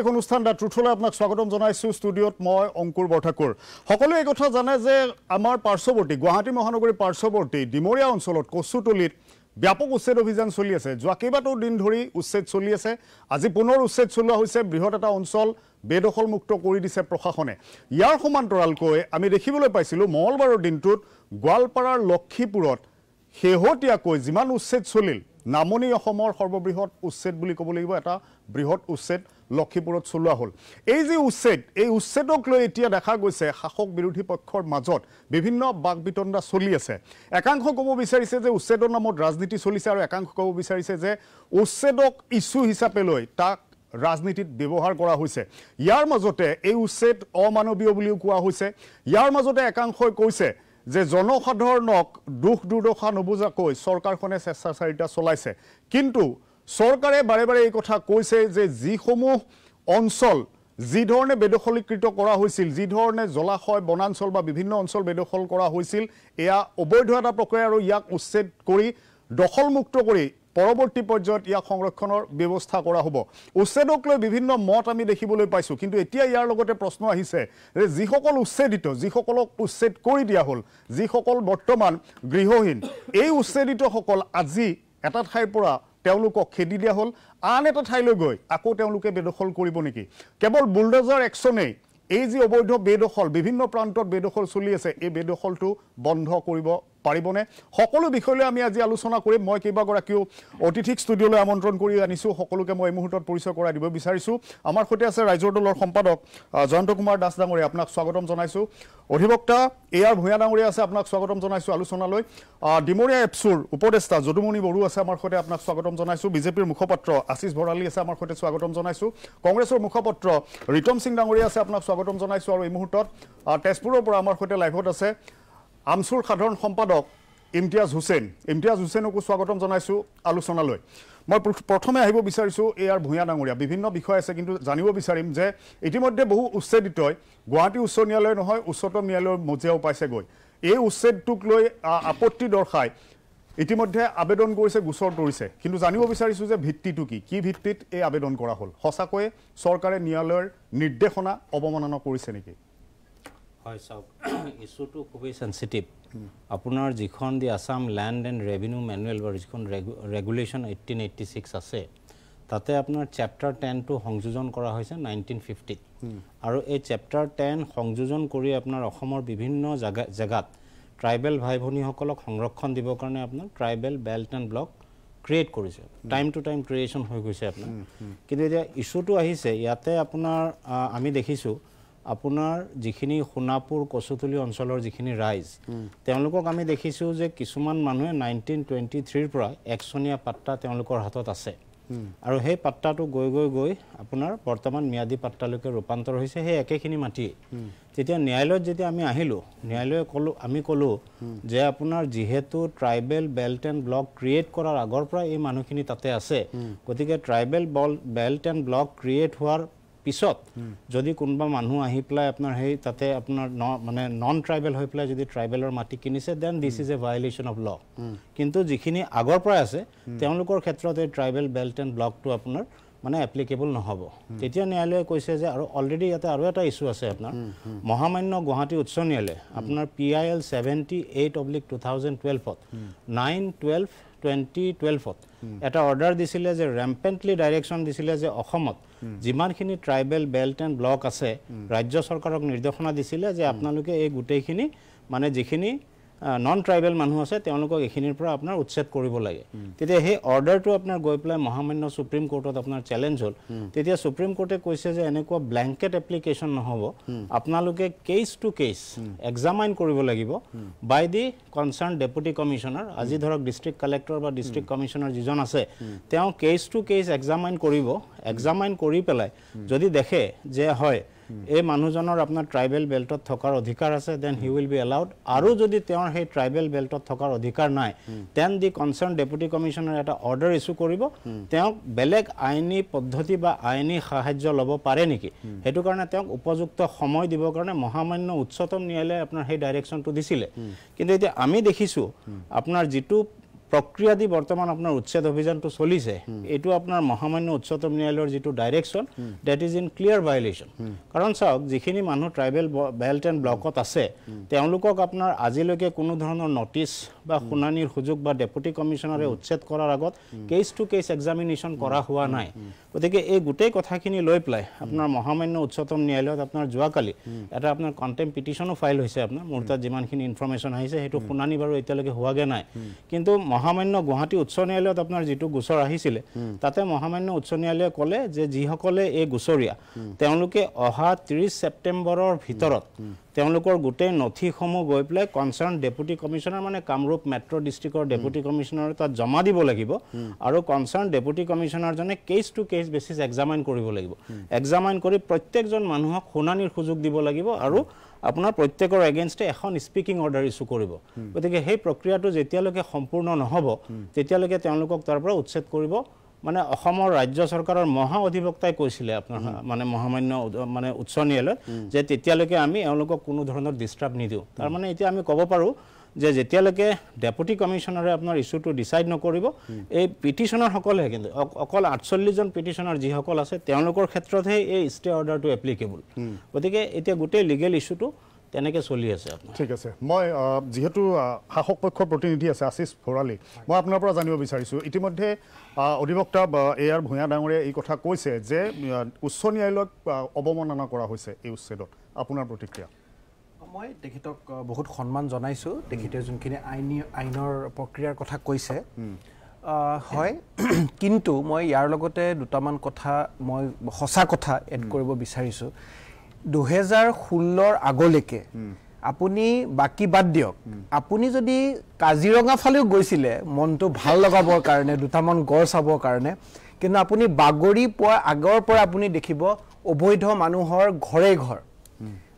এক অনুষ্ঠান দা ট্ৰুথলে আপনাক স্বাগতম জানাইছো স্টুডিওত মই অঙ্কুৰ বৰঠাকুৰ সকলো এই কথা জানে যে আমাৰ পাৰ্শ্ববৰ্তী গুৱাহাটী মহানগৰী পাৰ্শ্ববৰ্তী ডিমৰিয়া অঞ্চলত কচুতলিত ব্যাপক উচ্ছেদ অভিযান চলি আছে যোৱা কেইবাটাও দিন ধৰি উচ্ছেদ চলি আছে আজি পুনৰ উচ্ছেদ চলোৱা হৈছে বৃহৎ এটা অঞ্চল বেদখলমুক্ত কৰি দিছে প্ৰশাসনে ইয়াৰ সমান্তৰালকৈ আমি দেখিবলৈ পাইছিলোঁ মঙলবাৰৰ দিনটোত গোৱালপাৰাৰ লক্ষীপুৰত শেহতীয়াকৈ যিমান উচ্ছেদ চলিল নামনি অসমৰ সৰ্ববৃহৎ উচ্ছেদ বুলি ক'ব লাগিব এটা বৃহৎ উচ্ছেদ লক্ষীপুৰত চলোৱা হ'ল এই যে উচ্ছেদ এই উচ্ছেদক লৈ এতিয়া দেখা গৈছে শাসক বিৰোধী পক্ষৰ মাজত বিভিন্ন বাক বিতণ্ডা চলি আছে একাংশ ক'ব বিচাৰিছে যে উচ্ছেদৰ নামত ৰাজনীতি চলিছে আৰু একাংশ ক'ব বিচাৰিছে যে উচ্ছেদক ইছ্যু হিচাপে লৈ তাক ৰাজনীতিত ব্যৱহাৰ কৰা হৈছে ইয়াৰ মাজতে এই উচ্ছেদ অমানৱীয় বুলিও কোৱা হৈছে ইয়াৰ মাজতে একাংশই কৈছে যে জনসাধাৰণক দুখ দুৰ্দশা নুবুজাকৈ চৰকাৰখনে স্বেচ্ছাচাৰিতা চলাইছে কিন্তু চৰকাৰে বাৰে বাৰে এই কথা কৈছে যে যিসমূহ অঞ্চল যিধৰণে বেদখলীকৃত কৰা হৈছিল যিধৰণে জলাশয় বনাঞ্চল বা বিভিন্ন অঞ্চল বেদখল কৰা হৈছিল এয়া অবৈধ এটা প্ৰক্ৰিয়া আৰু ইয়াক উচ্ছেদ কৰি দখলমুক্ত কৰি পৰৱৰ্তী পৰ্যায়ত ইয়াক সংৰক্ষণৰ ব্যৱস্থা কৰা হ'ব উচ্ছেদক লৈ বিভিন্ন মত আমি দেখিবলৈ পাইছোঁ কিন্তু এতিয়া ইয়াৰ লগতে প্ৰশ্ন আহিছে যে যিসকল উচ্ছেদিত যিসকলক উচ্ছেদ কৰি দিয়া হ'ল যিসকল বৰ্তমান গৃহহীন এই উচ্ছেদিতসকল আজি এটা ঠাইৰ পৰা তেওঁলোকক খেদি দিয়া হ'ল আন এটা ঠাইলৈ গৈ আকৌ তেওঁলোকে বেদখল কৰিব নেকি কেৱল বুলডজাৰ একশ্যনেই এই যি অবৈধ বেদখল বিভিন্ন প্ৰান্তত বেদখল চলি আছে এই বেদখলটো বন্ধ কৰিব পাৰিবনে সকলো বিষয় লৈ আমি আজি আলোচনা কৰিম মই কেইবাগৰাকীও অতিথিক ষ্টুডিঅ'লৈ আমন্ত্ৰণ কৰি আনিছোঁ সকলোকে মই এই মুহূৰ্তত পৰিচয় কৰাই দিব বিচাৰিছোঁ আমাৰ সৈতে আছে ৰাইজৰ দলৰ সম্পাদক জয়ন্ত কুমাৰ দাস ডাঙৰীয়া আপোনাক স্বাগতম জনাইছোঁ অধিবক্তা এ আৰ ভূঞা ডাঙৰীয়া আছে আপোনাক স্বাগতম জনাইছোঁ আলোচনালৈ ডিমৰীয়া এপছুৰ উপদেষ্টা যদুমণি বড়ো আছে আমাৰ সৈতে আপোনাক স্বাগতম জনাইছোঁ বিজেপিৰ মুখপাত্ৰ আশীষ ভৰালী আছে আমাৰ সৈতে স্বাগতম জনাইছোঁ কংগ্ৰেছৰ মুখপাত্ৰ ৰিতম সিং ডাঙৰীয়া আছে আপোনাক স্বাগতম জনাইছোঁ আৰু এই মুহূৰ্তত তেজপুৰৰ পৰা আমাৰ সৈতে লাইভত আছে আমচুৰ সাধাৰণ সম্পাদক ইমতিয়াজ হুছেইন ইমতিয়াজ হুছেইনকো স্বাগতম জনাইছোঁ আলোচনালৈ মই প্ৰথমে আহিব বিচাৰিছোঁ এ আৰ ভূঞা ডাঙৰীয়া বিভিন্ন বিষয় আছে কিন্তু জানিব বিচাৰিম যে ইতিমধ্যে বহু উচ্ছেদিতই গুৱাহাটী উচ্চ ন্যায়ালয় নহয় উচ্চতম ন্যায়ালয়ৰ মজিয়াও পাইছেগৈ এই উচ্ছেদটোক লৈ আপত্তি দৰ্শাই ইতিমধ্যে আবেদন কৰিছে গোচৰ তৰিছে কিন্তু জানিব বিচাৰিছোঁ যে ভিত্তিটো কি কি ভিত্তিত এই আবেদন কৰা হ'ল সঁচাকৈয়ে চৰকাৰে ন্যায়ালয়ৰ নিৰ্দেশনা অৱমাননা কৰিছে নেকি হয় চাওক ইছ্যুটো খুবেই চেঞ্চিটিভ আপোনাৰ যিখন the Assam land and revenue manual বা যিখন ৰেগুলেশ্যন এইটিন এইটটি ছিক্স আছে তাতে আপোনাৰ চেপ্টাৰ টেনটো সংযোজন কৰা হৈছে নাইনটিন ফিফটিত আৰু এই চেপ্টাৰ টেন সংযোজন কৰি আপোনাৰ অসমৰ বিভিন্ন জেগা জেগাত ট্ৰাইবেল ভাই ভনীসকলক সংৰক্ষণ দিবৰ কাৰণে আপোনাৰ tribal belt and block create কৰিছে টাইম টু টাইম ক্ৰিয়েশ্যন হৈ গৈছে আপোনাৰ কিন্তু এতিয়া ইছ্যুটো আহিছে ইয়াতে আপোনাৰ আমি দেখিছোঁ আপোনাৰ যিখিনি সোণাপুৰ কচুথলী অঞ্চলৰ যিখিনি ৰাইজ তেওঁলোকক আমি দেখিছোঁ যে কিছুমান মানুহে নাইনটিন টুৱেণ্টি থ্ৰীৰ পৰা একচনীয়া পাত্তা তেওঁলোকৰ হাতত আছে আৰু সেই পাত্তাটো গৈ গৈ গৈ আপোনাৰ বৰ্তমান ম্যাদী পাত্তালৈকে ৰূপান্তৰ হৈছে সেই একেখিনি মাটি তেতিয়া ন্যায়ালয়ত যেতিয়া আমি আহিলোঁ ন্যায়ালয়ে ক'লোঁ আমি ক'লোঁ যে আপোনাৰ যিহেতু tribal belt and block create কৰাৰ আগৰ পৰাই এই মানুহখিনি তাতে আছে গতিকে ট্ৰাইবেল বল বেল্ট এণ্ড ব্লক ক্ৰিয়েট হোৱাৰ পিছত যদি কোনোবা মানুহ আহি পেলাই আপোনাৰ সেই তাতে আপোনাৰ ন মানে নন ট্ৰাইবেল হৈ পেলাই যদি ট্ৰাইবেলৰ মাটি কিনিছে then this is a violation of law কিন্তু যিখিনি আগৰ পৰাই আছে তেওঁলোকৰ ক্ষেত্ৰত এই ট্ৰাইবেল বেল্ট এণ্ড ব্লকটো আপোনাৰ মানে এপ্লিকেবল নহ'ব তেতিয়া ন্যায়ালয়ে কৈছে যে আৰু অলৰেডি ইয়াতে আৰু এটা ইছ্যু আছে আপোনাৰ মহামান্য গুৱাহাটী উচ্চ ন্যায়ালয়ে আপোনাৰ P I L seventy eight oblique two thousand টুৱেলভত নাইন টুৱেলভ টুৱেণ্টি টুৱেলভত এটা অৰ্ডাৰ দিছিলে যে ৰেম্পেণ্টলি ডাইৰেকশ্যন দিছিলে যে অসমত যিমানখিনি ট্ৰাইবেল বেল্ট এণ্ড ব্লক আছে ৰাজ্য চৰকাৰক নিৰ্দেশনা দিছিলে যে আপোনালোকে এই গোটেইখিনি মানে যিখিনি নন ট্ৰাইবেল মানুহ আছে তেওঁলোকক এইখিনিৰ পৰা আপোনাৰ উচ্ছেদ কৰিব লাগে তেতিয়া সেই অৰ্ডাৰটো আপোনাৰ গৈ পেলাই মহামান্য চুপ্ৰিম কোৰ্টত আপোনাৰ চেলেঞ্জ হ'ল তেতিয়া চুপ্ৰিম কোৰ্টে কৈছে যে এনেকুৱা ব্লেংকেট এপ্লিকেশ্যন নহ'ব আপোনালোকে কেচ টু কেচ এক্সামাইন কৰিব লাগিব by the concerned deputy commissioner আজি ধৰক ডিষ্ট্ৰিক্ট কালেক্টৰ বা ডিষ্ট্ৰিক্ট কমিশ্যনাৰ যিজন আছে তেওঁ কেচ টু কেচ এক্সামাইন কৰিব এক্সামাইন কৰি পেলাই যদি দেখে যে হয় এই মানুহজনৰ আপোনাৰ ট্ৰাইবেল বেল্টত থকাৰ অধিকাৰ আছে then he will be allowed আৰু যদি তেওঁৰ সেই ট্ৰাইবেল বেল্টত থকাৰ অধিকাৰ নাই then the concerned deputy commissioner এটা অৰ্ডাৰ ইছ্যু কৰিব তেওঁক বেলেগ আইনী পদ্ধতি বা আইনী সাহায্য ল'ব পাৰে নেকি সেইটো কাৰণে তেওঁক উপযুক্ত সময় দিবৰ কাৰণে মহামান্য উচ্চতম ন্যায়ালয়ে আপোনাৰ সেই ডাইৰেকশ্যনটো দিছিলে কিন্তু এতিয়া আমি দেখিছোঁ আপোনাৰ যিটো প্ৰক্ৰিয়া দি বৰ্তমান আপোনাৰ উচ্ছেদ অভিযানটো চলিছে এইটো আপোনাৰ মহামান্য উচ্চতম ন্যায়ালয়ৰ যিটো direction that is in clear violation কাৰণ চাওক যিখিনি মানুহ ট্ৰাইবেল বেল্ট এণ্ড ব্লকত আছে তেওঁলোকক আপোনাৰ আজিলৈকে কোনো ধৰণৰ নটিছ বা শুনানিৰ সুযোগ বা ডেপুটি কমিশ্যনাৰে উচ্ছেদ কৰাৰ আগত কেচ টু কেচ এক্সামিনেশ্যন কৰা হোৱা নাই গতিকে এই গোটেই কথাখিনি লৈ পেলাই আপোনাৰ মহামান্য উচ্চতম ন্যায়ালয়ত আপোনাৰ যোৱাকালি এটা আপোনাৰ কণ্টেম পিটিশ্যনো ফাইল হৈছে আপোনাৰ মোৰ তাত যিমানখিনি ইনফৰমেশ্যন আহিছে সেইটো শুনানি বাৰু এতিয়ালৈকে হোৱাগৈ নাই কিন্তু মহামান্য গুৱাহাটী উচ্চ ন্যায়ালয়ত আপোনাৰ যিটো গোচৰ আহিছিলে তাতে মহামান্য উচ্চ ন্যায়ালয়ে ক'লে যে যিসকলে এই গোচৰীয়া তেওঁলোকে অহা ত্ৰিছ ছেপ্টেম্বৰৰ ভিতৰত তেওঁলোকৰ গোটেই নথিসমূহ গৈ পেলাই কনচাৰ্ণ ডেপুটি কমিশ্যনাৰ মানে কামৰূপ মেট্ৰ' ডিষ্ট্ৰিক্টৰ ডেপুটি কমিশ্যনাৰ তাত জমা দিব লাগিব আৰু কনচাৰ্ণ ডেপুটি কমিশ্যনাৰজনে case to case basis examine কৰিব লাগিব এক্সামাইন কৰি প্ৰত্যেকজন মানুহক শুনানিৰ সুযোগ দিব লাগিব আৰু আপোনাৰ প্ৰত্যেকৰ এগেইনষ্টে এখন স্পিকিং অৰ্ডাৰ ইছ্যু কৰিব গতিকে সেই প্ৰক্ৰিয়াটো যেতিয়ালৈকে সম্পূৰ্ণ নহ'ব তেতিয়ালৈকে তেওঁলোকক তাৰ পৰা উচ্ছেদ কৰিব মানে অসমৰ ৰাজ্য চৰকাৰৰ মহা অধিবক্তাই কৈছিলে আপোনাৰ মানে মহামান্য মানে উচ্চ ন্যায়ালয়ত যে তেতিয়ালৈকে আমি এওঁলোকক কোনো ধৰণৰ ডিষ্টাৰ্ব নিদিওঁ তাৰমানে এতিয়া আমি ক'ব পাৰোঁ যে যেতিয়ালৈকে ডেপুটি কমিশ্যনাৰে আপোনাৰ ইছ্যুটো ডিচাইড নকৰিব এই পিটিশ্যনাৰসকলেহে কিন্তু অকল আঠচল্লিছজন পিটিশ্যনাৰ যিসকল আছে তেওঁলোকৰ ক্ষেত্ৰতহে এই ষ্টে অৰ্ডাৰটো এপ্লিকেবল গতিকে এতিয়া গোটেই লিগেল ইছ্যুটো তেনেকে চলি আছে আপোনাৰ ঠিক আছে মই যিহেতু শাসক পক্ষৰ প্ৰতিনিধি আছে আশীষ ভৰালী মই আপোনাৰ পৰা জানিব বিচাৰিছোঁ ইতিমধ্যে অধিবক্তা এ আৰ ভূঞা ডাঙৰীয়াই এই কথা কৈছে যে উচ্চ ন্যায়ালয়ক অৱমাননা কৰা হৈছে এই উচ্ছেদত আপোনাৰ প্ৰতিক্ৰিয়া মই তেখেতক বহুত সন্মান জনাইছোঁ তেখেতে যোনখিনি আইনী আইনৰ প্ৰক্ৰিয়াৰ কথা কৈছে হয় কিন্তু মই ইয়াৰ লগতে দুটামান কথা মই সঁচা কথা এড কৰিব বিচাৰিছোঁ দুহেজাৰ ষোল্লৰ আগলৈকে আপুনি বাকী বাদ দিয়ক আপুনি যদি কাজিৰঙা ফালেও গৈছিলে মনটো ভাল লগাবৰ কাৰণে দুটামান গড় চাবৰ কাৰণে কিন্তু আপুনি বাগৰি পোৱাৰ আগৰ পৰা আপুনি দেখিব অবৈধ মানুহৰ ঘৰে ঘৰ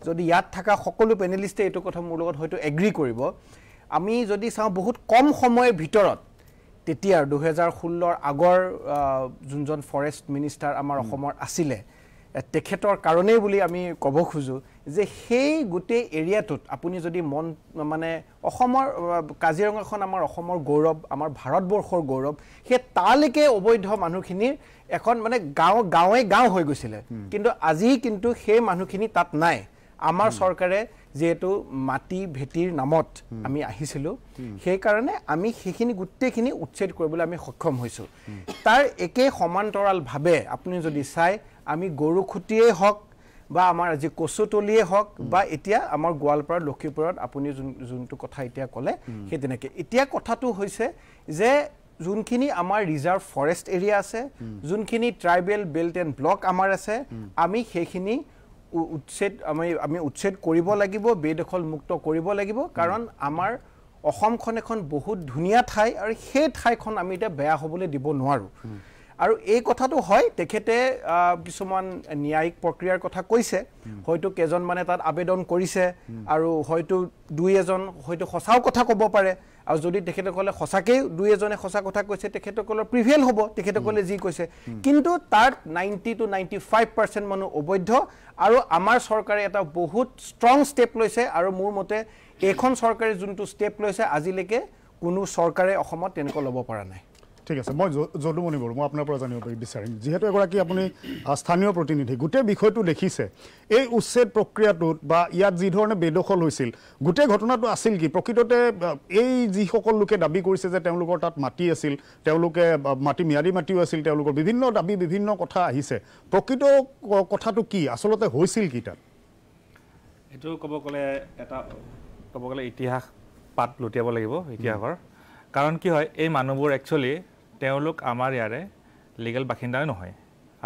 যদি ইয়াত থকা সকলো পেনেলিষ্টে এইটো কথা মোৰ লগত হয়তো এগ্ৰি কৰিব আমি যদি চাওঁ বহুত কম সময়ৰ ভিতৰত তেতিয়া দুহেজাৰ ষোল্লৰ আগৰ যোনজন ফৰেষ্ট মিনিষ্টাৰ আমাৰ অসমৰ আছিলে তেখেতৰ কাৰণেই বুলি আমি ক'ব খোজোঁ যে সেই গোটেই এৰিয়াটোত আপুনি যদি মন মানে অসমৰ কাজিৰঙাখন আমাৰ অসমৰ গৌৰৱ আমাৰ ভাৰতবৰ্ষৰ গৌৰৱ সেই তালৈকে অবৈধ মানুহখিনিৰ এখন মানে গাঁও গাঁৱে গাঁও হৈ গৈছিলে কিন্তু আজি কিন্তু সেই মানুহখিনি তাত নাই আমাৰ চৰকাৰে যিহেতু মাটি ভেটিৰ নামত আমি আহিছিলোঁ সেইকাৰণে আমি সেইখিনি গোটেইখিনি উচ্ছেদ কৰিবলৈ আমি সক্ষম হৈছোঁ তাৰ একেই সমান্তৰালভাৱে আপুনি যদি চাই আমি গৰু খুটিয়েই হওক বা আমাৰ আজি কচুতলিয়ে হওক বা এতিয়া আমাৰ গোৱালপাৰা লক্ষীপুৰত আপুনি যোন যোনটো কথা এতিয়া ক'লে সেই তেনেকৈ এতিয়া কথাটো হৈছে যে যোনখিনি আমাৰ ৰিজাৰ্ভ ফৰেষ্ট এৰিয়া আছে যোনখিনি ট্ৰাইবেল বেল্ট এণ্ড ব্লক আমাৰ আছে আমি সেইখিনি উচ্ছেদ আমি আমি উচ্ছেদ কৰিব লাগিব বেদখল মুক্ত কৰিব লাগিব কাৰণ আমাৰ অসমখন এখন বহুত ধুনীয়া ঠাই আৰু সেই ঠাইখন আমি এতিয়া বেয়া হবলৈ দিব নোৱাৰোঁ আৰু এই কথাটো হয় তেখেতে কিছুমান ন্যায়িক প্ৰক্ৰিয়াৰ কথা কৈছে হয়তো কেইজনমানে তাত আবেদন কৰিছে আৰু হয়তো দুই এজন হয়তো সঁচাও কথা ক'ব পাৰে আৰু যদি তেখেতসকলে সঁচাকেই দুই এজনে সঁচা কথা কৈছে তেখেতসকলৰ প্ৰিভেল হ'ব তেখেতসকলে যি কৈছে কিন্তু তাৰ ninety to ninety five percent মানুহ অবৈধ আৰু আমাৰ চৰকাৰে এটা বহুত ষ্ট্ৰং ষ্টেপ লৈছে আৰু মোৰ মতে এইখন চৰকাৰে যোনটো ষ্টেপ লৈছে আজিলৈকে কোনো চৰকাৰে অসমত তেনেকুৱা ল'ব পৰা নাই ঠিক আছে মই যদুমণি বড়ো মই আপোনাৰ পৰা জানিব বিচাৰিম যিহেতু এগৰাকী আপুনি স্থানীয় প্ৰতিনিধি গোটেই বিষয়টো দেখিছে এই উচ্ছেদ প্ৰক্ৰিয়াটোত বা ইয়াত যিধৰণে বেদখল হৈছিল গোটেই ঘটনাটো আছিল কি প্ৰকৃততে এই যিসকল লোকে দাবী কৰিছে যে তেওঁলোকৰ তাত মাটি আছিল তেওঁলোকে মাটি ম্যাদী মাটিও আছিল তেওঁলোকৰ বিভিন্ন দাবী বিভিন্ন কথা আহিছে প্ৰকৃত কথাটো কি আচলতে হৈছিল কি তাত এইটো ক'ব গ'লে এটা ক'ব গ'লে ইতিহাস পাত লুটিয়াব লাগিব ইতিহাসৰ কাৰণ কি হয় এই মানুহবোৰ একচুৱেলি তেওঁলোক আমাৰ ইয়াৰে লিগেল বাসিন্দাই নহয়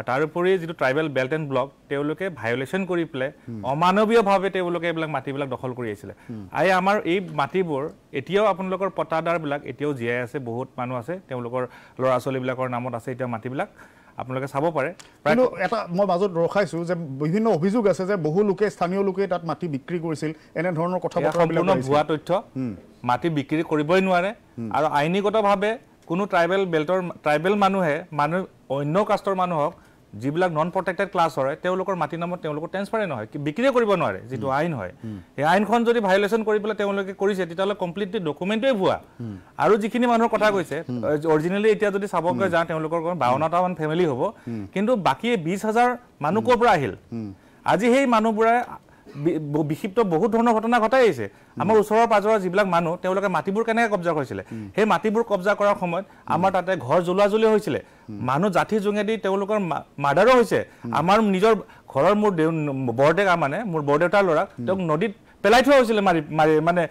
আৰু তাৰোপৰি যিটো ট্ৰাইবেল বেল্ট এণ্ড ব্লক তেওঁলোকে ভায়লেশ্যন কৰি পেলাই অমানৱীয়ভাৱে তেওঁলোকে এইবিলাক মাটিবিলাক দখল কৰি আহিছিলে আৰু আমাৰ এই মাটিবোৰ এতিয়াও আপোনালোকৰ পতাদাৰবিলাক এতিয়াও জীয়াই আছে বহুত মানুহ আছে তেওঁলোকৰ ল'ৰা ছোৱালীবিলাকৰ নামত আছে এতিয়া মাটিবিলাক আপোনালোকে চাব পাৰে কিন্তু এটা মই মাজত ৰখাইছোঁ যে বিভিন্ন অভিযোগ আছে যে বহু লোকে স্থানীয় লোকে তাত মাটি বিক্ৰী কৰিছিল এনেধৰণৰ কথা সম্পূৰ্ণ ভুৱা তথ্য মাটি বিক্ৰী কৰিবই নোৱাৰে আৰু আইনীগতভাৱে কোনো ট্ৰাইবেল বেল্টৰ ট্ৰাইবেল মানুহে মানুহ অন্য কাষ্টৰ মানুহক যিবিলাক নন প্ৰটেক্টেড ক্লাছ হয় তেওঁলোকৰ মাটি নামত তেওঁলোকৰ ট্ৰেন্সফাৰে নহয় বিক্ৰীয়ে কৰিব নোৱাৰে যিটো আইন হয় সেই আইনখন যদি ভায়লেশ্যন কৰি পেলাই তেওঁলোকে কৰিছে তেতিয়াহ'লে কমপ্লিটলি ডকুমেণ্টেই ভুৱা আৰু যিখিনি মানুহৰ কথা কৈছে অৰিজিনেলি এতিয়া যদি চাবগৈ যাওঁ তেওঁলোকৰ বাৱন্নটামান ফেমিলি হ'ব কিন্তু বাকী বিছ হাজাৰ মানুহ ক'ৰ পৰা আহিল আজি সেই মানুহবোৰে বিক্ষিপ্ত বহুত ধৰণৰ ঘটনা ঘটাই আহিছে আমাৰ ওচৰৰ পাজৰৰ যিবিলাক মানুহ তেওঁলোকে মাটিবোৰ কেনেকৈ কব্জা কৰিছিলে সেই মাটিবোৰ কব্জা কৰাৰ সময়ত আমাৰ তাতে ঘৰ জ্বলোৱা জ্বলি হৈছিলে মানুহ জাঠি যোগেদি তেওঁলোকৰ মাৰ্ডাৰো হৈছে আমাৰ নিজৰ ঘৰৰ মোৰ দেউ বৰদেউতা মানে মোৰ বৰদেউতাৰ ল'ৰাক তেওঁক নদীত পেলাই থোৱা হৈছিলে মাৰি মাৰি মানে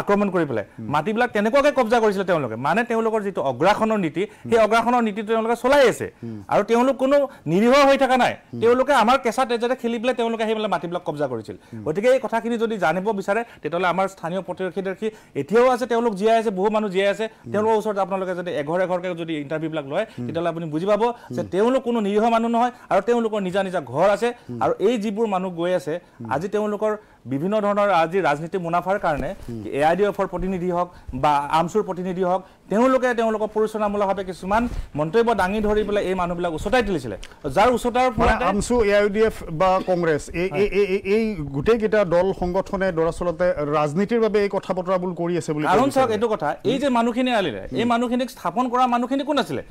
আক্ৰমণ কৰি পেলাই মাটিবিলাক তেনেকুৱাকে কব্জা কৰিছিলে তেওঁলোকে মানে তেওঁলোকৰ যিটো অগ্ৰাসনৰ নীতি সেই অগ্ৰাসনৰ নীতি তেওঁলোকে চলাই আছে আৰু তেওঁলোক কোনো নিৰীহ হৈ থকা নাই তেওঁলোকে আমাৰ কেঁচা তেজেৰে খেলি পেলাই তেওঁলোকে আহি পেলাই মাটিবিলাক কব্জা কৰিছিল গতিকে এই কথাখিনি যদি জানিব বিচাৰে তেতিয়াহ'লে আমাৰ স্থানীয় প্ৰতিৰক্ষীদাৰ্শী এতিয়াও আছে তেওঁলোক জীয়াই আছে বহু মানুহ জীয়াই আছে তেওঁলোকৰ ওচৰত আপোনালোকে যদি এঘৰ এঘৰকে যদি ইণ্টাৰভিউবিলাক লয় তেতিয়াহ'লে আপুনি বুজি পাব যে তেওঁলোক কোনো নিৰীহ মানুহ নহয় আৰু তেওঁলোকৰ নিজা নিজা ঘৰ আছে আৰু এই যিবোৰ মানুহ গৈ আছে আজি তেওঁলোকৰ বিভিন্ন ধৰণৰ আজি ৰাজনীতি মুনাফাৰ কাৰণে এ আই ডি এফৰ প্ৰতিনিধি হওক বা আৰ্মছৰ প্ৰতিনিধি হওক তেওঁলোকে তেওঁলোকৰ পৰিচালনামূলকভাৱে কিছুমান মন্তব্য দাঙি ধৰি পেলাই এই মানুহবিলাক উচতাই তুলিছিলে যাৰ উচতাৰ ফলত আমচু এ আই ডি এফ বা কংগ্ৰেছ এই গোটেইকেইটা দল সংগঠনে দৰাচলতে ৰাজনীতিৰ বাবে এই কথা বতৰাবোৰ কৰি আছে বুলি কাৰণ চাওক এইটো কথা এই যে মানুহখিনি আলিলে এই মানুহখিনিক স্থাপন কৰা মানুহখিনি কোন আছিলে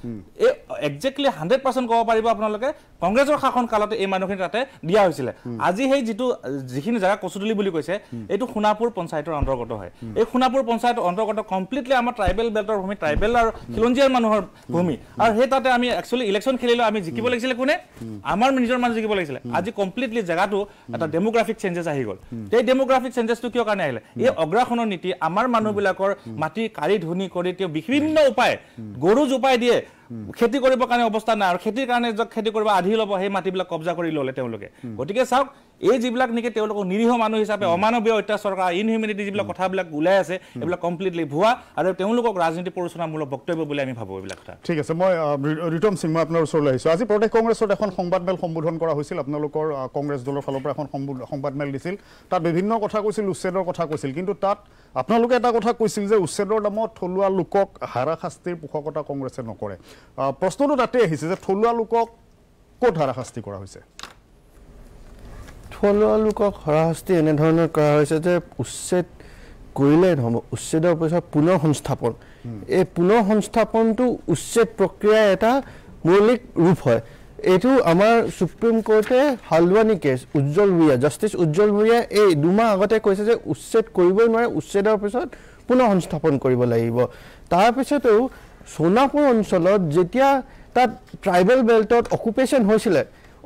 এই একজেক্টলি হাণ্ড্ৰেড পাৰ্চেণ্ট ক'ব পাৰিব আপোনালোকে কংগ্ৰেছৰ শাসন কালতে এই মানুহখিনি তাতে দিয়া হৈছিলে আজি সেই যিটো যিখিনি জেগা কচুতলি বুলি কৈছে এইটো সোণাপুৰ পঞ্চায়তৰ অন্তৰ্গত হয় এই সোণাপুৰ পঞ্চায়তৰ অন্তৰ্গত কমপ্লিটলি আমাৰ ট্ৰাইবেল বেল্টৰ পটভূমি ট্রাইবেল আর খিলঞ্জিয়ার মানুষের ভূমি আর সেই তাতে আমি একচুয়ালি ইলেকশন খেলিলে আমি জিকিব লাগছিল কোনে আমার নিজের মানুহ জিকিব লাগছিল আজি কমপ্লিটলি জায়গাটো এটা ডেমোগ্রাফিক চেঞ্জেস আহি গল এই ডেমোগ্রাফিক চেঞ্জেসটো কিয় কারণে আহিলে এই অগ্রাসনের নীতি আমার মানুষবিলাকৰ মাটি ধুনী কৰি কৰে বিভিন্ন উপায় গৰু জোপায় দিয়ে খেতি কৰিবৰ কাৰণে অৱস্থা নাই আৰু খেতিৰ কাৰণে য'ত খেতি কৰিব আধি ল'ব সেই মাটিবিলাক কব্জা কৰি ল'লে তেওঁলোকে গতিকে চাওক এই যিবিলাক নেকি তেওঁলোকক নিৰীহ মানুহ হিচাপে অমানৱীয় অত্যাচাৰ কৰা ইনহিউমেনিটি যিবিলাক কথাবিলাক ওলাই আছে এইবিলাক কমপ্লিটলি ভুৱা আৰু তেওঁলোকক ৰাজনীতি প্ৰৰোচনামূলক বক্তব্য বুলি আমি ভাবোঁ এইবিলাক কথা ঠিক আছে মই ৰিতম সিং মই আপোনাৰ ওচৰলৈ আহিছো আজি প্ৰদেশ কংগ্ৰেছত এখন সংবাদমেল সম্বোধন কৰা হৈছিল আপোনালোকৰ কংগ্ৰেছ দলৰ ফালৰ পৰা এখন সংবাদমেল দিছিল তাত বিভিন্ন কথা কৈছিল উচ্ছেদৰ কথা কৈছিল কিন্তু তাত আপোনালোকে এটা কথা কৈছিল যে উচ্ছেদৰ নামত থলুৱা লোকক হাৰাশাস্তিৰ পোষকতা কংগ্ৰেছে নকৰে প্ৰশ্নটো তাতে আহিছে যে থলুৱা লোকক ক'ত হাৰাশাস্তি কৰা হৈছে থলুৱা লোকক হাৰাশাস্তি এনেধৰণে কৰা হৈছে যে উচ্ছেদ কৰিলে নহ'ব উচ্ছেদৰ পিছত পুনৰ সংস্থাপন এই পুনৰ সংস্থাপনটো উচ্ছেদ প্ৰক্ৰিয়াৰ এটা মৌলিক ৰূপ হয় এইটো আমাৰ সুপ্ৰিম কোৰ্টে হালদৱানী কেছ উজ্জ্বল ভূঞা জাষ্টিছ উজ্জ্বল ভূঞা এই দুমাহ আগতে কৈছে যে উচ্ছেদ কৰিবই নোৱাৰে উচ্ছেদৰ পিছত পুনৰ সংস্থাপন কৰিব লাগিব তাৰপিছতেও সোণাপুৰ অঞ্চলত যেতিয়া তাত ট্ৰাইবেল বেল্টত অকুপেশ্যন হৈছিলে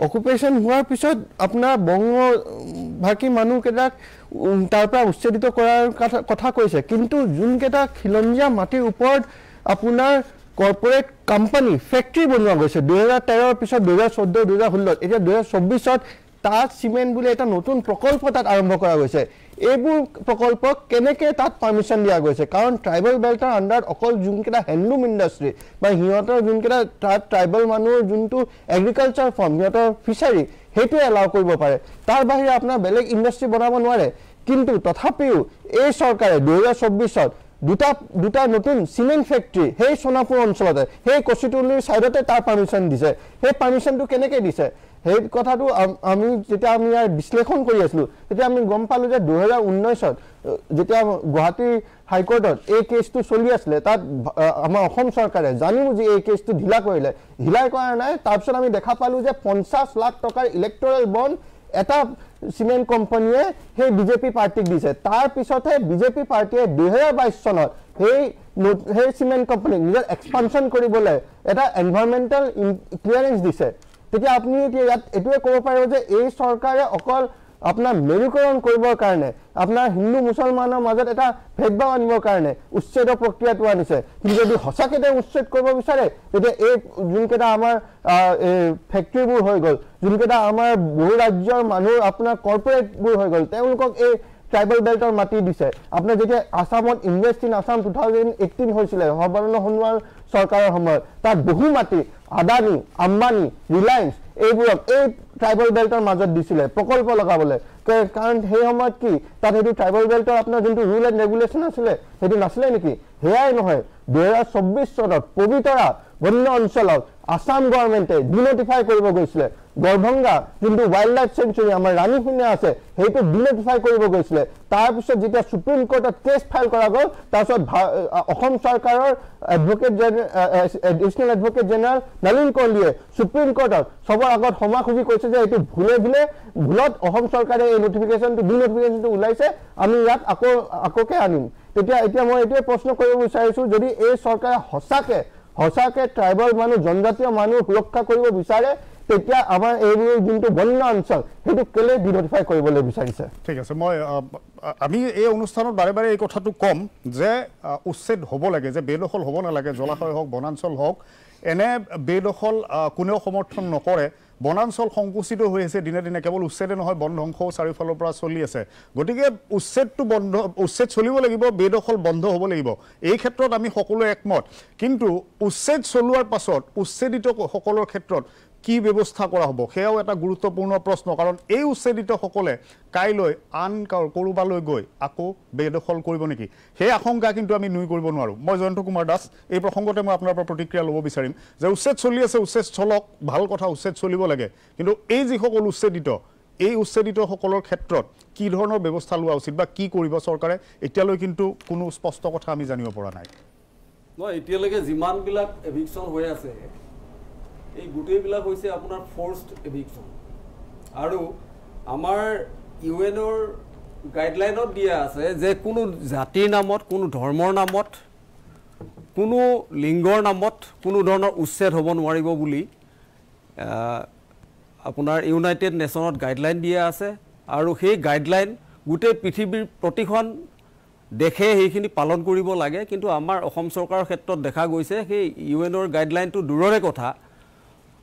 অকুপেশ্যন হোৱাৰ পিছত আপোনাৰ বংগভাষী মানুহকেইটাক তাৰ পৰা উচ্ছেদিত কৰাৰ কথা কথা কৈছে কিন্তু যোনকেইটা খিলঞ্জীয়া মাটিৰ ওপৰত আপোনাৰ কৰ্পৰেট কোম্পানী ফেক্টৰী বনোৱা গৈছে দুহেজাৰ তেৰৰ পিছত দুহেজাৰ চৈধ্য দুহেজাৰ ষোল্লত এতিয়া দুহেজাৰ চৌবিছত তাত চিমেণ্ট বুলি এটা নতুন প্ৰকল্প তাত আৰম্ভ কৰা গৈছে এইবোৰ প্ৰকল্পক কেনেকৈ তাত পাৰ্মিশ্যন দিয়া গৈছে কাৰণ ট্ৰাইবেল বেল্টৰ আণ্ডাৰত অকল যোনকেইটা হেণ্ডলুম ইণ্ডাষ্ট্ৰী বা সিহঁতৰ যোনকেইটা তাত ট্ৰাইবেল মানুহৰ যোনটো এগ্ৰিকালচাৰ ফাৰ্ম সিহঁতৰ ফিচাৰী সেইটোৱে এলাউ কৰিব পাৰে তাৰ বাহিৰে আপোনাৰ বেলেগ ইণ্ডাষ্ট্ৰী বনাব নোৱাৰে কিন্তু তথাপিও এই চৰকাৰে দুহেজাৰ চৌবিছত দুটা দুটা নতুন চিমেণ্ট ফেক্টৰি সেই সোনাপুৰ অঞ্চলতে সেই কচিটলিৰ ছাইডতে তাৰ পাৰ্মিশ্যন দিছে সেই পাৰ্মিশ্যনটো কেনেকৈ দিছে সেই কথাটো আমি যেতিয়া আমি ইয়াৰ বিশ্লেষণ কৰি আছিলোঁ তেতিয়া আমি গম পালোঁ যে দুহাজাৰ উনৈশত যেটা গুহাটিৰ হাইকোৰ্টত এই কেসটি চলি আছিলে তাত আমাৰ অসম চৰকাৰে জানি যে এই কেছটো ঢিলা কৰিলে ঢিলাই কৰা নাই তাৰপিছত আমি দেখা পালোঁ যে পঞ্চাছ লাখ টকাৰ ইলেকটোৰেল বন্ড এটা চিমেণ্ট কোম্পানীয়ে সেই বিজেপি পাৰ্টীক দিছে তাৰপিছতহে বিজেপি পাৰ্টীয়ে দুহেজাৰ বাইছ চনত সেই সেই চিমেণ্ট কোম্পানীক নিজৰ এক্সপানশ্যন কৰিবলৈ এটা এনভাইৰমেণ্টেল ক্লিয়াৰেঞ্চ দিছে তেতিয়া আপুনি এতিয়া ইয়াত এইটোৱে ক'ব পাৰিব যে এই চৰকাৰে অকল আপোনাৰ মেৰুকৰণ কৰিবৰ কাৰণে আপোনাৰ হিন্দু মুছলমানৰ মাজত এটা ভেদভাৱ আনিবৰ কাৰণে উচ্ছেদৰ প্ৰক্ৰিয়াটো আনিছে কিন্তু যদি সচাকে উচ্ছেদ কৰিব বিচাৰে তেতিয়া এই যোনকেইটা আমাৰ এই ফেক্টৰীবোৰ হৈ গ'ল যোনকেইটা আমাৰ বহু ৰাজ্যৰ মানুহ আপোনাৰ কৰ্পৰেটবোৰ হৈ গ'ল তেওঁলোকক এই ট্ৰাইবেল বেল্টৰ মাটি দিছে আপোনাৰ যেতিয়া আছামত invest in Assam two thousand eighteen হৈছিলে সৰ্বানন্দ সোণোৱাল চৰকাৰৰ সময়ত তাত বহু মাটি আদানী আম্বানী ৰিলায়েন্স এইবোৰক এই ট্ৰাইবল বেল্টৰ মাজত দিছিলে প্ৰকল্প লগাবলে কাৰণ সেই সময়ত কি তাত সেইটো ট্ৰাইবল বেল্টৰ আপোনাৰ যোনটো ৰুল এন্ড ৰেগুলেশন আছিলে সেইটো নাছিলে নেকি সেয়াই নহয় দুহেজাৰ চৌব্বিশ চনত পবিতৰা বন্য অঞ্চলত আসাম গভৰ্নমেন্টে ডিনটিফাই কৰিব গৈছিলে গৰভংগা যোনটো ৱাইল্ড লাইফ চেঞ্চুৰী আমাৰ ৰাণীসিঙীয়া আছে সেইটো ডিলেটিফাই কৰিব গৈছিলে তাৰপিছত যেতিয়া চুপ্ৰিম কৰ্টত কেছ ফাইল কৰা গ'ল তাৰপিছত অসম চৰকাৰৰ advocate general additional advocate general Nalin কোহলীয়ে চুপ্ৰিম কৰ্টত চবৰ আগত সমা খুজি কৈছে যে এইটো ভুলে ভুলে ভুলত অসম চৰকাৰে এই নটিফিকেশ্যনটো ডি নটিফিকেশ্যনটো ওলাইছে আমি ইয়াক আকৌ আকৌকৈ আনিম তেতিয়া এতিয়া মই এইটোৱে প্ৰশ্ন কৰিব বিচাৰিছোঁ যদি এই চৰকাৰে সঁচাকৈ সঁচাকৈ ট্ৰাইবেল মানুহ জনজাতীয় মানুহ সুৰক্ষা কৰিব বিচাৰে তেতিয়া আমাৰ এইবোৰ যোনটো বন্য অঞ্চল সেইটো কেলে ডিনটিফাই কৰিবলৈ বিচাৰিছে ঠিক আছে মই আমি এই অনুষ্ঠানত বাৰে বাৰে এই কথাটো ক'ম যে উচ্ছেদ হ'ব লাগে যে বেদখল হ'ব নালাগে জলাশয় হওক বনাঞ্চল হওক এনে বেদখল কোনেও সমৰ্থন নকৰে বনাঞ্চল সংকুচিত হৈ আছে দিনে দিনে কেৱল উচ্ছেদে নহয় বন ধ্বংসও চাৰিওফালৰ পৰা চলি আছে গতিকে উচ্ছেদটো বন্ধ উচ্ছেদ চলিব লাগিব বেদখল বন্ধ হ'ব লাগিব এই ক্ষেত্ৰত আমি সকলোৱে একমত কিন্তু উচ্ছেদ চলোৱাৰ পাছত উচ্ছেদিত সকলৰ ক্ষেত্ৰত কি ব্যৱস্থা কৰা হ'ব সেয়াও এটা গুৰুত্বপূৰ্ণ প্ৰশ্ন কাৰণ এই উচ্ছেদিতসকলে কাইলৈ আন ক'ৰবালৈ গৈ আকৌ বেদখল কৰিব নেকি সেই আশংকা কিন্তু আমি নুই কৰিব নোৱাৰোঁ মই জয়ন্ত কুমাৰ দাস এই প্ৰসংগতে মই আপোনাৰ পৰা প্ৰতিক্ৰিয়া ল'ব বিচাৰিম যে উচ্ছেদ চলি আছে উচ্ছেদ চলক ভাল কথা উচ্ছেদ চলিব লাগে কিন্তু এই যিসকল উচ্ছেদিত এই উচ্ছেদিতসকলৰ ক্ষেত্ৰত কি ধৰণৰ ব্যৱস্থা লোৱা উচিত বা কি কৰিব চৰকাৰে এতিয়ালৈ কিন্তু কোনো স্পষ্ট কথা আমি জানিব পৰা নাই নহয় এতিয়ালৈকে যিমানবিলাক এভিকশ্যন হৈ আছে এই গোটেইবিলাক হৈছে আপোনাৰ ফৰ্চড এভিকশ্যন আৰু আমাৰ ইউ এনৰ গাইডলাইনত দিয়া আছে যে কোনো জাতিৰ নামত কোনো ধৰ্মৰ নামত কোনো লিংগৰ নামত কোনো ধৰণৰ উচ্ছেদ হ'ব নোৱাৰিব বুলি আপোনাৰ ইউনাইটেড নেশ্যনত গাইডলাইন দিয়া আছে আৰু সেই গাইডলাইন গোটেই পৃথিৱীৰ প্ৰতিখন দেশে সেইখিনি পালন কৰিব লাগে কিন্তু আমাৰ অসম চৰকাৰৰ ক্ষেত্ৰত দেখা গৈছে সেই ইউ এনৰ গাইডলাইনটো দূৰৰে কথা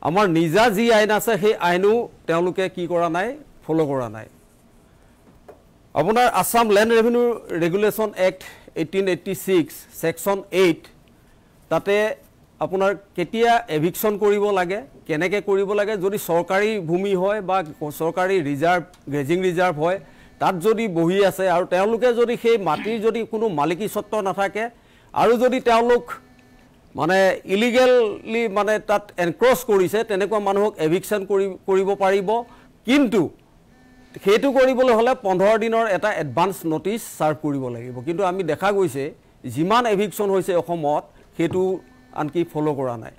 আমাৰ নিজা যি আইন আছে সেই আইনো তেওঁলোকে কি কৰা নাই ফল' কৰা নাই আপোনাৰ Assam land revenue regulation act eighteen eighty six section eight তাতে আপোনাৰ কেতিয়া এভিকশ্যন কৰিব লাগে কেনেকৈ কৰিব লাগে যদি চৰকাৰী ভূমি হয় বা চৰকাৰী ৰিজাৰ্ভ গ্ৰেজিং ৰিজাৰ্ভ হয় তাত যদি বহি আছে আৰু তেওঁলোকে যদি সেই মাটিৰ যদি কোনো মালিকীস্বত্ব নাথাকে আৰু যদি তেওঁলোক মানে ইলিগেলি মানে তাত এনক্ৰছ কৰিছে তেনেকুৱা মানুহক এভিকশ্যন কৰিব পাৰিব কিন্তু সেইটো কৰিবলৈ হ'লে পোন্ধৰ দিনৰ এটা এডভান্স নটিচ ছাৰ্ভ কৰিব লাগিব কিন্তু আমি দেখা গৈছে যিমান এভিকশ্যন হৈছে অসমত সেইটো আনকি ফ'ল' কৰা নাই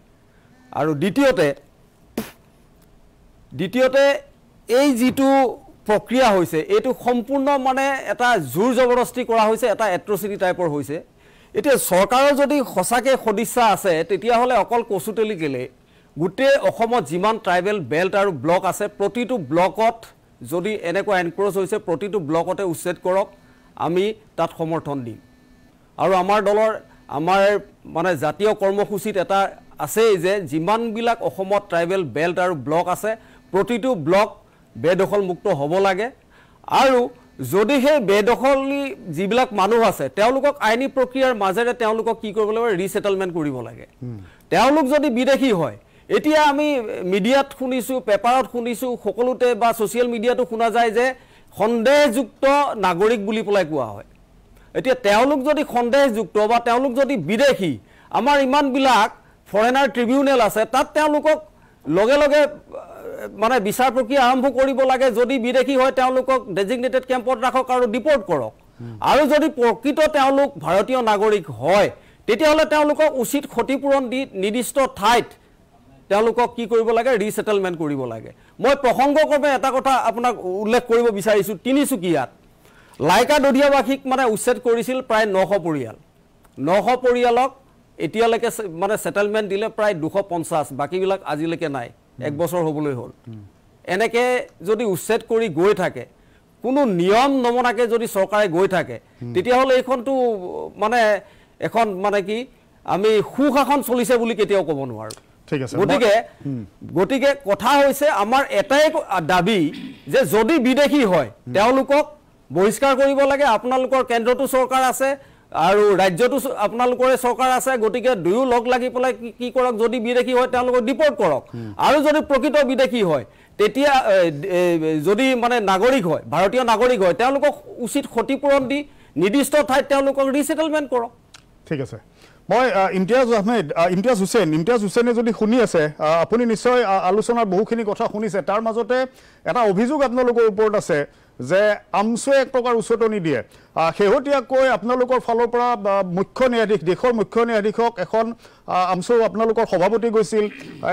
আৰু দ্বিতীয়তে দ্বিতীয়তে এই যিটো প্ৰক্ৰিয়া হৈছে এইটো সম্পূৰ্ণ মানে এটা জোৰ জবৰদস্তি কৰা হৈছে এটা এট্ৰচিটি টাইপৰ হৈছে এতিয়া চৰকাৰৰ যদি সঁচাকৈ সদিচ্ছা আছে তেতিয়াহ'লে অকল কচুতলি গেলে গোটেই অসমত যিমান ট্ৰাইবেল বেল্ট আৰু ব্লক আছে প্ৰতিটো ব্লকত যদি এনেকুৱা এনক্ৰচ হৈছে প্ৰতিটো ব্লকতে উচ্ছেদ কৰক আমি তাত সমৰ্থন দিম আৰু আমাৰ দলৰ আমাৰ মানে জাতীয় কৰ্মসূচীত এটা আছেই যে যিমানবিলাক অসমত ট্ৰাইবেল বেল্ট আৰু ব্লক আছে প্ৰতিটো ব্লক বেদখলমুক্ত হ'ব লাগে আৰু যদি সেই বেদখলী যিবিলাক মানুহ আছে তেওঁলোকক আইনী প্ৰক্ৰিয়াৰ মাজেৰে তেওঁলোকক কি কৰিব লাগে ৰিচেটেলমেণ্ট কৰিব লাগে তেওঁলোক যদি বিদেশী হয় এতিয়া আমি মিডিয়াত শুনিছোঁ পেপাৰত শুনিছোঁ সকলোতে বা ছ'চিয়েল মিডিয়াতো শুনা যায় যে সন্দেহযুক্ত নাগৰিক বুলি পেলাই কোৱা হয় এতিয়া তেওঁলোক যদি সন্দেহযুক্ত বা তেওঁলোক যদি বিদেশী আমাৰ ইমানবিলাক ফৰেনাৰ ট্ৰিবিউনেল আছে তাত তেওঁলোকক লগে লগে মানে বিচাৰ প্ৰক্ৰিয়া আৰম্ভ কৰিব লাগে যদি বিদেশী হয় তেওঁলোকক ডেজিগনেটেড কেম্পত ৰাখক আৰু ডিপৰ্ট কৰক আৰু যদি প্ৰকৃত তেওঁলোক ভাৰতীয় নাগৰিক হয় তেতিয়াহ'লে তেওঁলোকক উচিত ক্ষতিপূৰণ দি নিৰ্দিষ্ট ঠাইত তেওঁলোকক কি কৰিব লাগে ৰিচেটেলমেণ্ট কৰিব লাগে মই প্ৰসংগক্ৰমে এটা কথা আপোনাক উল্লেখ কৰিব বিচাৰিছোঁ তিনিচুকীয়াত লাইকা দধিয়াবাসীক মানে উচ্ছেদ কৰিছিল প্ৰায় নশ পৰিয়াল নশ পৰিয়ালক এতিয়ালৈকে মানে ছেটেলমেণ্ট দিলে প্ৰায় দুশ পঞ্চাছ বাকীবিলাক আজিলৈকে নাই এক বছৰ হ'বলৈ হ'ল এনেকৈ যদি উচ্ছেদ কৰি গৈ থাকে কোনো নিয়ম নমনাকে যদি চৰকাৰে গৈ থাকে তেতিয়াহ'লে এইখনতো মানে এখন মানে কি আমি সুশাসন চলিছে বুলি কেতিয়াও ক'ব নোৱাৰোঁ গতিকে গতিকে কথা হৈছে আমাৰ এটাই দাবী যে যদি বিদেশী হয় তেওঁলোকক বহিষ্কাৰ কৰিব লাগে আপোনালোকৰ কেন্দ্ৰটো চৰকাৰ আছে আৰু ৰাজ্যটো আপোনালোকৰে চৰকাৰ আছে গতিকে দুয়ো লগ লাগি পেলাই কি কৰক যদি বিদেশী হয় তেওঁলোকক ডিপৰ্ট কৰক আৰু যদি প্ৰকৃত বিদেশী হয় তেতিয়া যদি মানে নাগৰিক হয় ভাৰতীয় নাগৰিক হয় তেওঁলোকক উচিত ক্ষতিপূৰণ দি নিৰ্দিষ্ট ঠাইত তেওঁলোকক ৰিচেটেলমেণ্ট কৰক ঠিক আছে মই ইমতিয়াজ আহমেদ ইমতিয়াজ হুছেইন ইমতিয়াজ হুছেইনে যদি শুনি আছে আপুনি নিশ্চয় আলোচনাৰ বহুখিনি কথা শুনিছে তাৰ মাজতে এটা অভিযোগ আপোনালোকৰ ওপৰত আছে যে আমছুৱে এক প্ৰকাৰ উচতনি দিয়ে শেহতীয়াকৈ আপোনালোকৰ ফালৰ পৰা মুখ্য ন্যায়াধীশ দেশৰ মুখ্য ন্যায়াধীশক এখন আমছু আপোনালোকৰ সভাপতি গৈছিল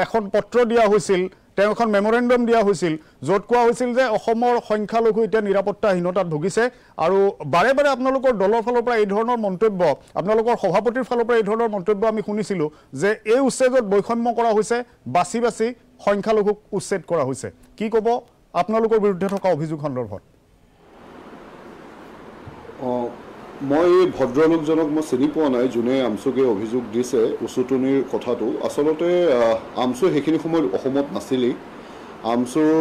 এখন পত্ৰ দিয়া হৈছিল তেওঁ এখন মেমৰেণ্ডম দিয়া হৈছিল য'ত কোৱা হৈছিল যে অসমৰ সংখ্যালঘু এতিয়া নিৰাপত্তাহীনতাত ভুগিছে আৰু বাৰে বাৰে আপোনালোকৰ দলৰ ফালৰ পৰা এই ধৰণৰ মন্তব্য আপোনালোকৰ সভাপতিৰ ফালৰ পৰা এই ধৰণৰ মন্তব্য আমি শুনিছিলোঁ যে এই উচ্ছেদত বৈষম্য কৰা হৈছে বাচি বাচি সংখ্যালঘুক উচ্ছেদ কৰা হৈছে কি ক'ব আপোনালোকৰ বিৰুদ্ধে থকা অভিযোগ সন্দৰ্ভত মই ভদ্ৰলোকজনক মই চিনি পোৱা নাই যোনে আমচুকে অভিযোগ দিছে উচতনিৰ কথাটো আচলতে আমচু সেইখিনি সময়ত অসমত নাছিলেই আমচুৰ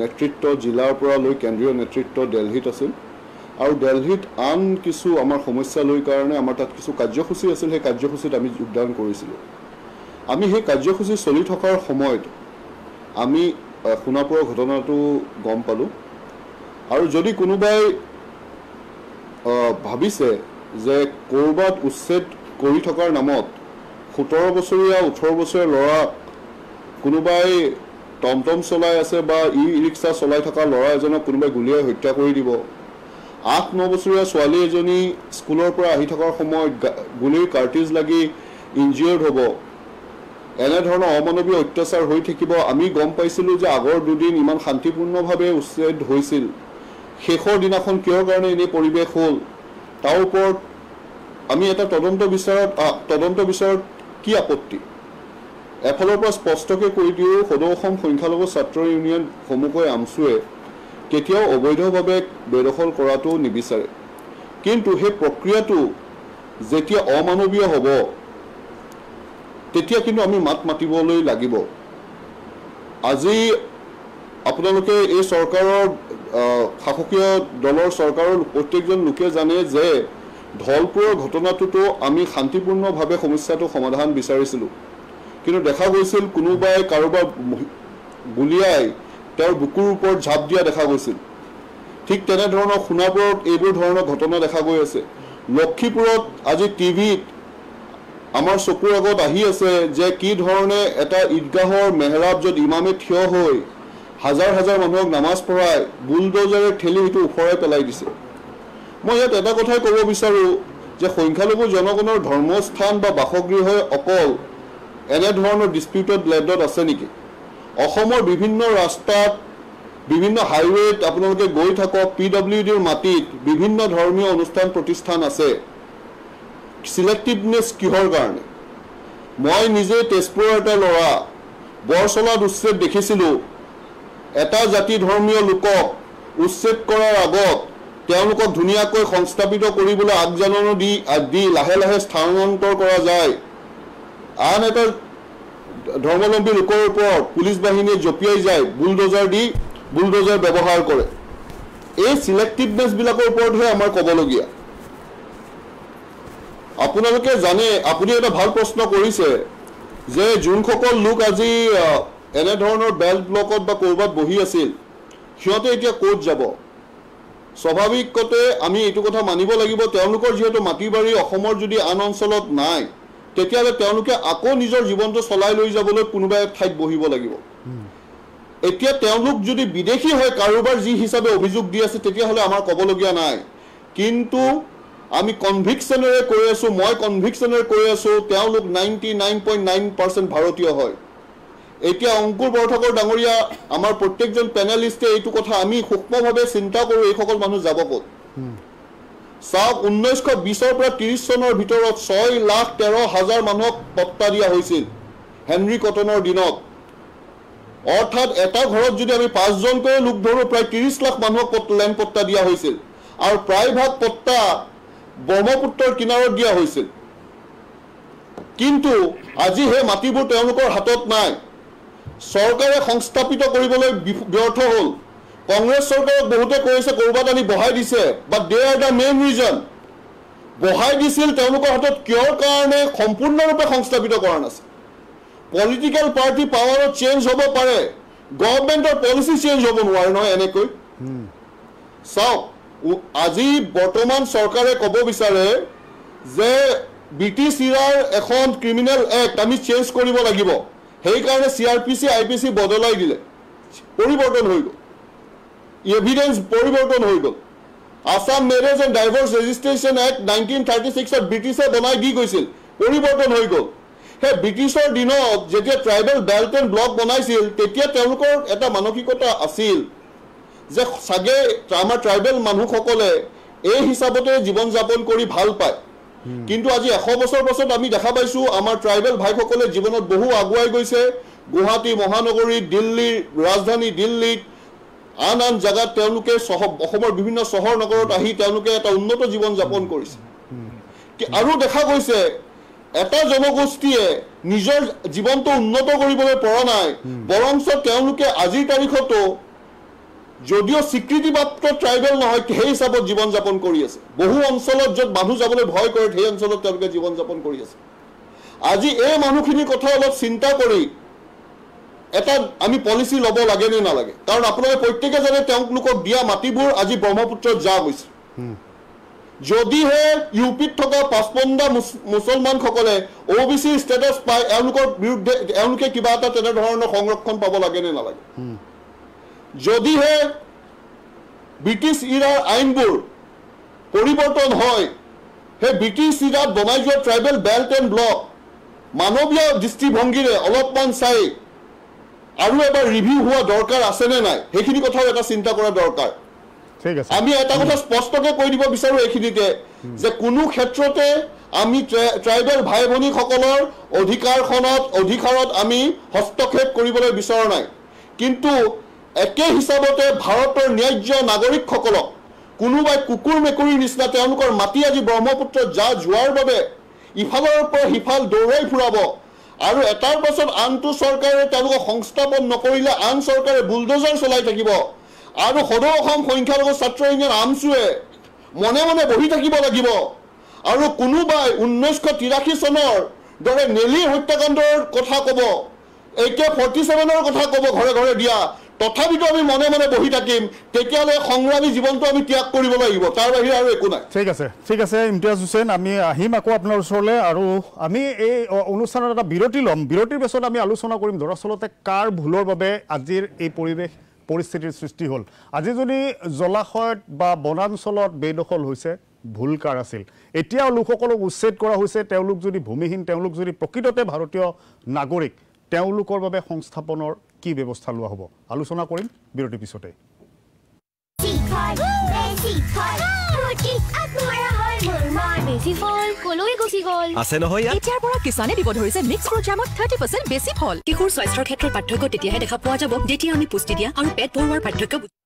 নেতৃত্ব জিলাৰ পৰা লৈ কেন্দ্ৰীয় নেতৃত্ব দেলহিত আছিল আৰু দেলহিত আন কিছু আমাৰ সমস্যা লৈ কাৰণে আমাৰ তাত কিছু কাৰ্যসূচী আছিল সেই কাৰ্যসূচীত আমি যোগদান কৰিছিলোঁ আমি সেই কাৰ্যসূচী চলি থকাৰ সময়ত আমি সোণাপুৰৰ ঘটনাটো গম পালোঁ আৰু যদি কোনোবাই ভাবিছে যে ক'ৰবাত উচ্ছেদ কৰি থকাৰ নামত সোতৰ বছৰীয়া ওঠৰ বছৰীয়া ল'ৰাক কোনোবাই টমটম চলাই আছে বা ই ৰিক্সা চলাই থকা ল'ৰা এজনক কোনোবাই গুলীয়াই হত্যা কৰি দিব আঠ ন বছৰীয়া ছোৱালী এজনী স্কুলৰ পৰা আহি থকাৰ সময়ত গুলীৰ কাৰ্টিজ লাগি ইঞ্জিয়ৰ্ড হ'ব এনেধৰণৰ অমানৱীয় অত্যাচাৰ হৈ থাকিব আমি গম পাইছিলোঁ যে আগৰ দুদিন ইমান শান্তিপূৰ্ণভাৱে উচ্ছেদ হৈছিল শেষৰ দিনাখন কিয় কাৰণে এনেই পৰিৱেশ হ'ল তাৰ ওপৰত আমি এটা তদন্ত বিচাৰত তদন্ত বিচাৰত কি আপত্তি এফালৰ পৰা স্পষ্টকৈ কৈ দিওঁ সদৌ অসম সংখ্যালঘু ছাত্ৰ ইউনিয়ন ইউনিয়নসমূহকৈ আমচুৱে কেতিয়াও অবৈধভাৱে বেদখল কৰাটো নিবিচাৰে কিন্তু সেই প্ৰক্ৰিয়াটো যেতিয়া অমানৱীয় হ'ব তেতিয়া কিন্তু আমি মাত মাতিবলৈ লাগিব আজি আপোনালোকে এই চৰকাৰৰ শাসকীয় দলৰ চৰকাৰৰ প্ৰত্যেকজন লোকে জানে যে ঢলপুৰৰ ঘটনাটোতো আমি শান্তিপূৰ্ণভাৱে সমস্যাটো সমাধান বিচাৰিছিলোঁ কিন্তু দেখা গৈছিল কোনোবাই কাৰোবাৰ গুলিয়াই তেওঁৰ বুকুৰ ওপৰত ঝাপ দিয়া দেখা গৈছিল ঠিক তেনেধৰণৰ সোণাপুৰত এইবোৰ ধৰণৰ ঘটনা দেখা গৈ আছে লক্ষীপুৰত আজি টি ভিত আমাৰ চকুৰ আগত আহি আছে যে কি ধৰণে এটা ঈদগাহৰ মেহৰাব য'ত ইমামে থিয় হৈ হাজাৰ হাজাৰ মানুহক নামাজ পঢ়াই বুলডজাৰে ঠেলি সেইটো ওখৰাই পেলাই দিছে মই ইয়াত এটা কথাই ক'ব বিচাৰোঁ যে সংখ্যালঘু জনগণৰ ধৰ্মস্থান বা বাসগৃহই অকল এনেধৰণৰ ডিছপিউটেড লেণ্ডত আছে নেকি অসমৰ বিভিন্ন ৰাস্তাত বিভিন্ন হাইৱেত আপোনালোকে গৈ থাকক পি ডব্লিউ ডিৰ মাটিত বিভিন্ন ধৰ্মীয় অনুষ্ঠান প্ৰতিষ্ঠান আছে চিলেক্টিভনেছ কিহৰ কাৰণে মই নিজে তেজপুৰৰ এটা ল'ৰা বৰচলাত উচ্চেদ দেখিছিলোঁ এটা জাতি ধৰ্মীয় লোকক উচ্ছেদ কৰাৰ আগত তেওঁলোকক ধুনীয়াকৈ সংস্থাপিত কৰিবলৈ আগজাননো দি দি লাহে লাহে স্থানান্তৰ কৰা যায় আন এটা ধৰ্মাৱলম্বী লোকৰ ওপৰত পুলিচ বাহিনীয়ে জঁপিয়াই যায় বুলডজাৰ দি বুলডজাৰ ব্যৱহাৰ কৰে এই ছিলেক্টিভনেছবিলাকৰ ওপৰতহে আমাৰ ক'বলগীয়া আপোনালোকে জানে আপুনি এটা ভাল প্ৰশ্ন কৰিছে যে যোনসকল লোক আজি এনেধৰণৰ বেল্ট ব্লকত বা ক'ৰবাত বহি আছিল সিহঁতে এতিয়া ক'ত যাব স্বাভাৱিকতে আমি এইটো কথা মানিব লাগিব তেওঁলোকৰ যিহেতু মাটি বাৰী অসমৰ যদি আন অঞ্চলত নাই তেতিয়াহ'লে তেওঁলোকে আকৌ নিজৰ জীৱনটো চলাই লৈ যাবলৈ কোনোবা এক ঠাইত বহিব লাগিব এতিয়া তেওঁলোক যদি বিদেশী হয় কাৰোবাৰ যি হিচাপে অভিযোগ দি আছে তেতিয়াহ'লে আমাৰ ক'বলগীয়া নাই কিন্তু আমি কনভিকশ্যনেৰে কৈ আছোঁ মই কনভিকশ্যনেৰে কৈ আছোঁ তেওঁলোক ninety nine point nine percent ভাৰতীয় হয় এতিয়া অংকুৰ বৰঠকৰ ডাঙৰীয়া আমাৰ প্ৰত্যেকজন পেনেলিষ্টে এইটো কথা আমি সূক্ষ্মভাৱে চিন্তা কৰোঁ এইসকল মানুহ যাব ক'ত চাওক ঊনৈছশ বিছৰ পৰা ত্ৰিছ চনৰ ভিতৰত ছয় লাখ তেৰ হাজাৰ মানুহক পত্তা দিয়া হৈছিল হেনৰি কটনৰ দিনত অৰ্থাৎ এটা ঘৰত যদি আমি পাঁচজনকৈ লোক ধৰোঁ প্ৰায় ত্ৰিছ লাখ মানুহক লেণ্ড পত্তা দিয়া হৈছিল আৰু প্ৰায়ভাগ পত্তা ব্ৰহ্মপুত্ৰৰ কিনাৰত দিয়া হৈছিল কিন্তু আজি সেই মাটিবোৰ তেওঁলোকৰ হাতত নাই চৰকাৰে সংস্থাপিত কৰিবলৈ ব্যৰ্থ হ'ল কংগ্ৰেছ চৰকাৰক বহুতে কৈছে ক'ৰবাত আনি বহাই দিছে but they are the main reason বহাই দিছিল তেওঁলোকৰ হাতত কিয়ৰ কাৰণে সম্পূৰ্ণৰূপে সংস্থাপিত কৰা নাছিল পলিটিকেল পাৰ্টি পাৱাৰত চেঞ্জ হ'ব পাৰে গভৰ্ণমেণ্টৰ পলিচি চেঞ্জ হ'ব নোৱাৰে নহয় এনেকৈ চাওক আজি বৰ্তমান চৰকাৰে ক'ব বিচাৰে যে ব্ৰিটিছ ইৰাৰ এখন ক্ৰিমিনেল এক্ট আমি চেঞ্জ কৰিব লাগিব সেইকাৰণে C R P C I P C বদলাই দিলে পৰিৱৰ্তন হৈ গ'ল এভিডেঞ্চ পৰিৱৰ্তন হৈ গ'ল Assam marriage and divorce registration act nineteen thirty ছিক্সত ব্ৰিটিছে বনাই দি গৈছিল পৰিৱৰ্তন হৈ গ'ল সেই ব্ৰিটিছৰ দিনত যেতিয়া ট্ৰাইবেল বেল্ট এণ্ড ব্লক বনাইছিল তেতিয়া তেওঁলোকৰ এটা মানসিকতা আছিল যে চাগে আমাৰ ট্ৰাইবেল মানুহসকলে এই হিচাপতে জীৱন যাপন কৰি ভাল পায় কিন্তু আজি এশ বছৰ পাছত আমি দেখা পাইছো আমাৰ ট্ৰাইবেল ভাইসকলে জীৱনত বহু আগুৱাই গৈছে গুৱাহাটী মহানগৰী দিল্লীৰ ৰাজধানী দিল্লীত আন আন জেগাত তেওঁলোকে অসমৰ বিভিন্ন চহৰ নগৰত আহি তেওঁলোকে এটা উন্নত জীৱন যাপন কৰিছে আৰু দেখা গৈছে এটা জনগোষ্ঠীয়ে নিজৰ জীৱনটো উন্নত কৰিবলৈ পৰা নাই বৰঞ্চ তেওঁলোকে আজিৰ তাৰিখতো যদিও স্বীকৃতিপ্ৰাপ্ত ট্ৰাইবেল নহয় সেই হিচাপত জীৱন যাপন কৰি আছে বহু অঞ্চলত য'ত মানুহ যাবলৈ ভয় কৰে সেই অঞ্চলত তেওঁলোকে যাপন কৰি আছে আজি এই মানুহখিনিৰ কথা অলপ চিন্তা কৰি এটা আমি পলিচি ল'ব লাগে নে নালাগে কাৰণ আপোনালোকে প্ৰত্যেকে জানে তেওঁলোকক দিয়া মাটিবোৰ আজি ব্ৰহ্মপুত্ৰত যা গৈছে যদিহে ইউ পিত থকা পাঁচপন্দা মুছলমানসকলে অ' বি চি ষ্টেটাছ পায় এওঁলোকৰ বিৰুদ্ধে এওঁলোকে কিবা এটা তেনেধৰণৰ সংৰক্ষণ পাব লাগে নে নালাগে যদিহে ব্ৰিটিছ ইৰাৰ আইনবোৰ পৰিৱৰ্তন হয় সেই ব্ৰিটিছ ইৰাত বনাই যোৱা ট্ৰাইবেল বেল্ট এণ্ড ব্লক মানৱীয় দৃষ্টিভংগীৰে অলপমান চাই আৰু এবাৰ ৰিভিউ হোৱা দৰকাৰ আছেনে নাই সেইখিনি কথাও এটা চিন্তা কৰা দৰকাৰ আমি এটা কথা স্পষ্টকৈ কৈ দিব বিচাৰোঁ এইখিনিতে যে কোনো ক্ষেত্ৰতে আমি ট্ৰাইবেল ভাই ভনীসকলৰ অধিকাৰখনত অধিকাৰত আমি হস্তক্ষেপ কৰিবলৈ বিচৰা নাই কিন্তু একে হিচাপতে ভাৰতৰ ন্যায্য নাগৰিকসকলক কোনোবাই কুকুৰ মেকুৰীৰ নিচিনা তেওঁলোকৰ মাটি আজি ব্ৰহ্মপুত্ৰত যা যোৱাৰ বাবে ইফালৰ পৰা সিফাল দৌৰাই ফুৰাব আৰু এটাৰ পাছত আনটো চৰকাৰে তেওঁলোকক সংস্থাপন নকৰিলে আন চৰকাৰে বুলডোজাৰ চলাই থাকিব আৰু সদৌ অসম সংখ্যালঘু ছাত্ৰ ইউনিয়ন আমচুৱে মনে মনে বহি থাকিব লাগিব আৰু কোনোবাই ঊনৈছশ তিৰাশী চনৰ দৰে নেলি হত্যাকাণ্ডৰ কথা ক'ব এতিয়া ফৰ্টি ছেভেনৰ কথা ক'ব ঘৰে ঘৰে দিয়া তথাপিতো আমি মনে মনে বহি থাকিম তেতিয়াহ'লে সংগ্ৰামী জীৱনটো আমি ত্যাগ কৰিব লাগিব তাৰ বাহিৰে আৰু একো নাই ঠিক আছে ঠিক আছে ইমতিয়াজ হুছেইন আমি আহিম আকৌ আপোনাৰ ওচৰলৈ আৰু আমি এই অনুষ্ঠানত এটা বিৰতি ল'ম বিৰতিৰ পিছত আমি আলোচনা কৰিম দৰাচলতে কাৰ ভুলৰ বাবে আজিৰ এই পৰিৱেশ পৰিস্থিতিৰ সৃষ্টি হ'ল আজি যদি জলাশয়ত বা বনাঞ্চলত বেদখল হৈছে ভুল কাৰ আছিল এতিয়াও লোকসকলক উচ্ছেদ কৰা হৈছে তেওঁলোক যদি ভূমিহীন তেওঁলোক যদি প্ৰকৃততে ভাৰতীয় নাগৰিক তেওঁলোকৰ বাবে সংস্থাপনৰ কি ব্যৱস্থা লোৱা হ'ব আলোচনা কৰিম বিৰতিৰ পিছতে পাৰ্থক্য তেতিয়াহে দেখা পোৱা যাব যেতিয়া আমি পুষ্টি দিয়া আৰু পেট ভৰোৱাৰ পাৰ্থক্য